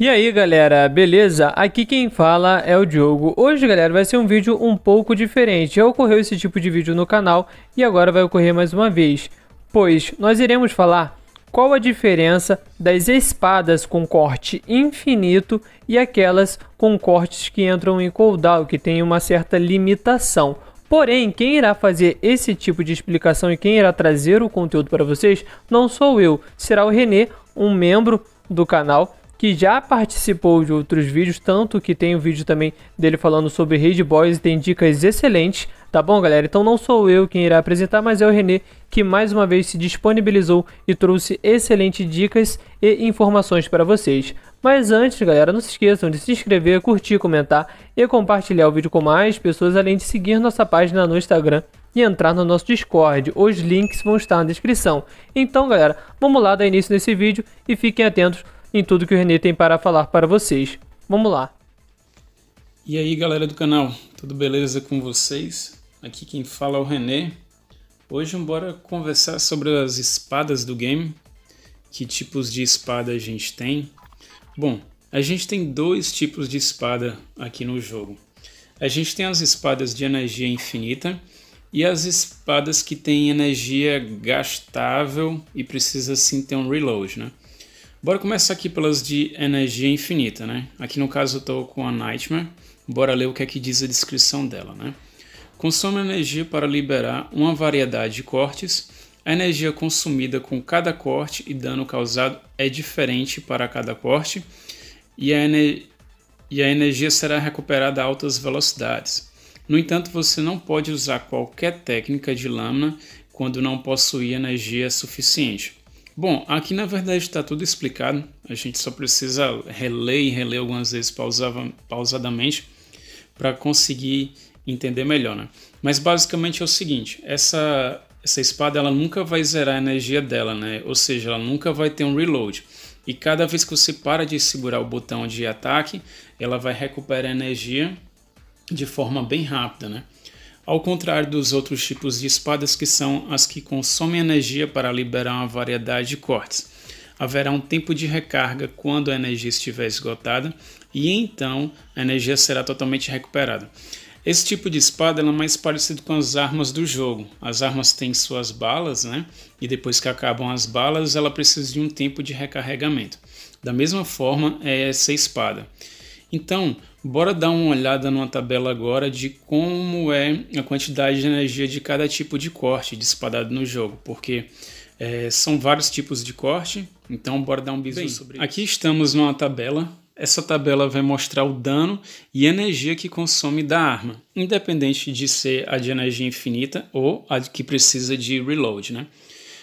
E aí galera, beleza? Aqui quem fala é o Diogo. Hoje galera vai ser um vídeo um pouco diferente. Já ocorreu esse tipo de vídeo no canal e agora vai ocorrer mais uma vez. Pois nós iremos falar qual a diferença das espadas com corte infinito e aquelas com cortes que entram em cooldown, que tem uma certa limitação. Porém, quem irá fazer esse tipo de explicação e quem irá trazer o conteúdo para vocês não sou eu, será o Renê, um membro do canal que já participou de outros vídeos, tanto que tem o um vídeo também dele falando sobre Red Boys e tem dicas excelentes, tá bom, galera? Então não sou eu quem irá apresentar, mas é o Renê que mais uma vez se disponibilizou e trouxe excelentes dicas e informações para vocês. Mas antes, galera, não se esqueçam de se inscrever, curtir, comentar e compartilhar o vídeo com mais pessoas, além de seguir nossa página no Instagram e entrar no nosso Discord. Os links vão estar na descrição. Então, galera, vamos lá dar início nesse vídeo e fiquem atentos em tudo que o Renê tem para falar para vocês. Vamos lá! E aí galera do canal, tudo beleza com vocês? Aqui quem fala é o Renê. Hoje bora conversar sobre as espadas do game, que tipos de espada a gente tem. Bom, a gente tem dois tipos de espada aqui no jogo. A gente tem as espadas de energia infinita e as espadas que têm energia gastável e precisa sim ter um reload, né? Bora começar aqui pelas de energia infinita, né? Aqui no caso eu estou com a Nightmare. Bora ler o que é que diz a descrição dela, né? Consome energia para liberar uma variedade de cortes. A energia consumida com cada corte e dano causado é diferente para cada corte, e a, e a energia será recuperada a altas velocidades. No entanto, você não pode usar qualquer técnica de lâmina quando não possuir energia suficiente. Bom, aqui na verdade está tudo explicado, a gente só precisa reler e reler algumas vezes pausava, pausadamente para conseguir entender melhor, né? Mas basicamente é o seguinte, essa, essa espada ela nunca vai zerar a energia dela, né? Ou seja, ela nunca vai ter um reload. E cada vez que você para de segurar o botão de ataque, ela vai recuperar energia de forma bem rápida, né? ao contrário dos outros tipos de espadas que são as que consomem energia para liberar uma variedade de cortes. Haverá um tempo de recarga quando a energia estiver esgotada e então a energia será totalmente recuperada. Esse tipo de espada é mais parecido com as armas do jogo. As armas têm suas balas, né? E depois que acabam as balas, ela precisa de um tempo de recarregamento. Da mesma forma é essa espada. Então, bora dar uma olhada numa tabela agora de como é a quantidade de energia de cada tipo de corte disparado no jogo, porque é, são vários tipos de corte, então bora dar um bisu Bem, sobre isso. Aqui estamos numa tabela. Essa tabela vai mostrar o dano e energia que consome da arma, independente de ser a de energia infinita ou a que precisa de reload, né?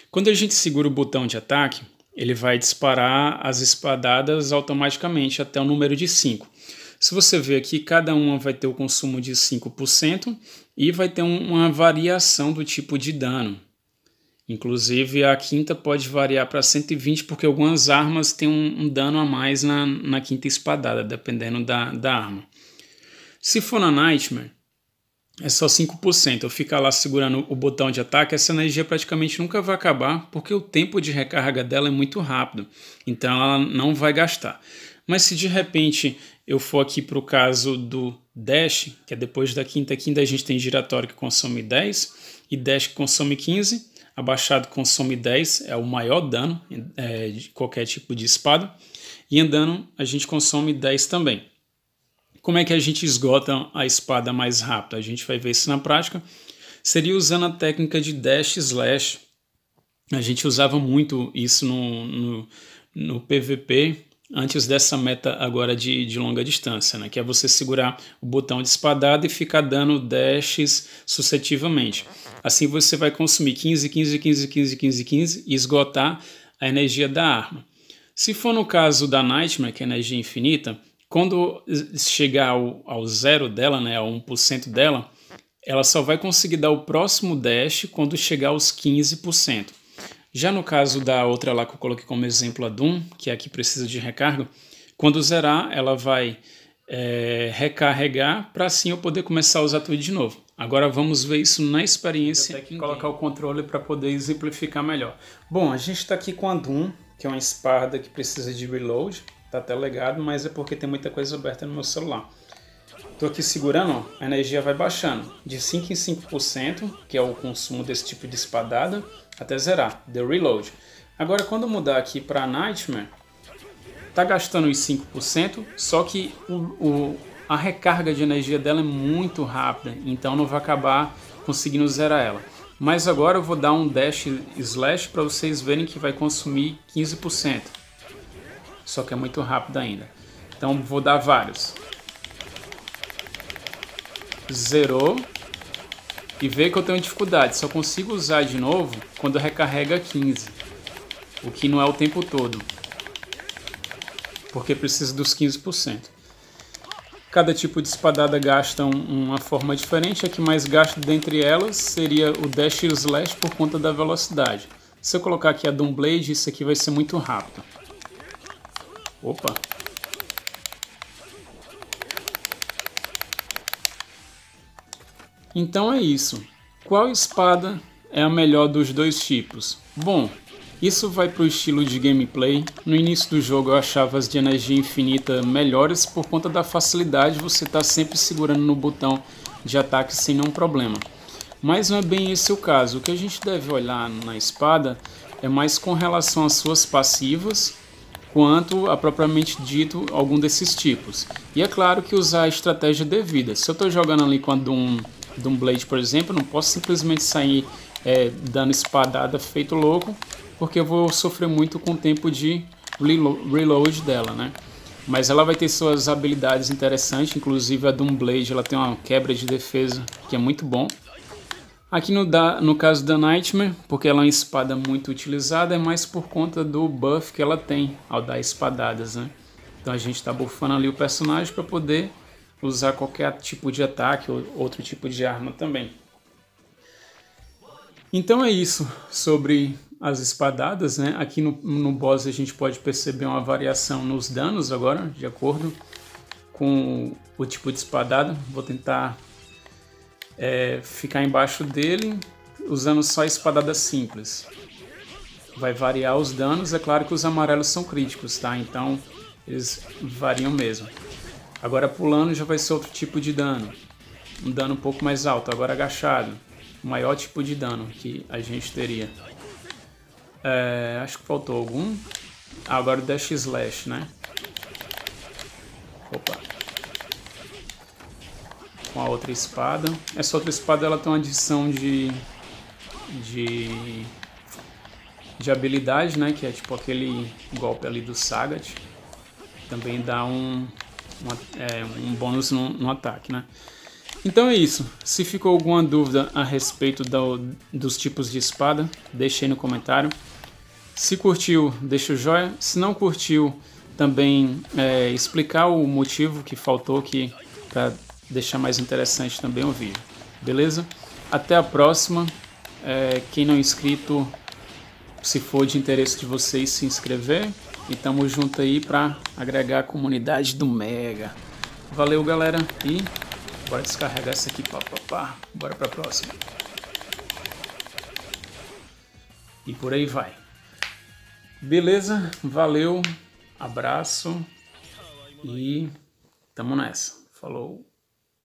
Quando a gente segura o botão de ataque, ele vai disparar as espadadas automaticamente até o número de 5. Se você ver aqui, cada uma vai ter o consumo de 5% e vai ter uma variação do tipo de dano. Inclusive, a quinta pode variar para 120, porque algumas armas têm um, um, dano a mais na, na quinta espadada, dependendo da, da arma. Se for na Nightmare, é só 5%. Eu ficar lá segurando o botão de ataque, essa energia praticamente nunca vai acabar, porque o tempo de recarga dela é muito rápido, então ela não vai gastar. Mas se de repente eu for aqui para o caso do Dash, que é depois da quinta quinta a gente tem giratório que consome 10 e Dash que consome 15, abaixado consome 10, é o maior dano é, de qualquer tipo de espada, e andando a gente consome 10 também. Como é que a gente esgota a espada mais rápido? A gente vai ver isso na prática. Seria usando a técnica de dash slash. A gente usava muito isso no, no, no PVP, antes dessa meta agora de, de longa distância, né? que é você segurar o botão de espadada e ficar dando dashes sucessivamente. Assim você vai consumir 15, 15, 15, 15, 15, 15 e esgotar a energia da arma. Se for no caso da Nightmare, que é energia infinita, quando chegar ao, ao zero dela, né, ao 1% dela, ela só vai conseguir dar o próximo dash quando chegar aos 15%. Já no caso da outra lá que eu coloquei como exemplo a Doom, que é aqui precisa de recarga, quando zerar ela vai é, recarregar para assim eu poder começar a usar tudo de novo. Agora vamos ver isso na experiência e colocar o controle para poder exemplificar melhor. Bom, a gente está aqui com a Doom, que é uma espada que precisa de reload tá até legado, mas é porque tem muita coisa aberta no meu celular. Tô aqui segurando, ó, a energia vai baixando de 5 em 5%, que é o consumo desse tipo de espadada, até zerar, the reload. Agora quando mudar aqui para Nightmare, tá gastando os 5%, só que o, o, a recarga de energia dela é muito rápida, então não vai acabar conseguindo zerar ela. Mas agora eu vou dar um dash slash para vocês verem que vai consumir 15% só que é muito rápido ainda. Então vou dar vários. Zerou. E vê que eu tenho dificuldade, só consigo usar de novo quando recarrega 15. O que não é o tempo todo. Porque precisa dos 15%. Cada tipo de espadada gasta uma forma diferente. A que mais gasta dentre elas seria o Dash e o Slash por conta da velocidade. Se eu colocar aqui a Doom Blade, isso aqui vai ser muito rápido. Opa. Então é isso. Qual espada é a melhor dos dois tipos? Bom, isso vai para o estilo de gameplay. No início do jogo eu achava as de energia infinita melhores por conta da facilidade, você está sempre segurando no botão de ataque sem nenhum problema. Mas não é bem esse o caso. O que a gente deve olhar na espada é mais com relação às suas passivas quanto a propriamente dito algum desses tipos. E é claro que usar a estratégia devida. Se eu estou jogando ali com a Doom, Doom Blade, por exemplo, não posso simplesmente sair é, dando espadada feito louco, porque eu vou sofrer muito com o tempo de reload dela, né? Mas ela vai ter suas habilidades interessantes, inclusive a Doom Blade, ela tem uma quebra de defesa que é muito bom. Aqui no, da, no caso da Nightmare, porque ela é uma espada muito utilizada, é mais por conta do buff que ela tem ao dar espadadas, né? Então a gente está buffando ali o personagem para poder usar qualquer tipo de ataque ou outro tipo de arma também. Então é isso sobre as espadadas, né? Aqui no, no boss a gente pode perceber uma variação nos danos agora, de acordo com o tipo de espadada. Vou tentar é, ficar embaixo dele usando só espadada simples. Vai variar os danos, é claro que os amarelos são críticos, tá? Então eles variam mesmo. Agora pulando já vai ser outro tipo de dano, um dano um pouco mais alto. Agora agachado, o maior tipo de dano que a gente teria. É, acho que faltou algum. Ah, agora o Dash Slash, né? Opa com a outra espada. Essa outra espada ela tem uma adição de, de, de habilidade, né? Que é tipo aquele golpe ali do Sagat. Também dá um, uma, é, um bônus no, no, ataque, né? Então é isso. Se ficou alguma dúvida a respeito do, dos tipos de espada, deixe aí no comentário. Se curtiu, deixa o joia. Se não curtiu, também é, explicar o motivo que faltou que para deixar mais interessante também o vídeo. Beleza? Até a próxima. É, quem não é inscrito, se for de interesse de vocês, se inscrever. E tamo junto aí para agregar a comunidade do Mega. Valeu, galera. E bora descarregar essa aqui. Pá, pá, pá. Bora pra próxima. E por aí vai. Beleza? Valeu. Abraço. E tamo nessa. Falou.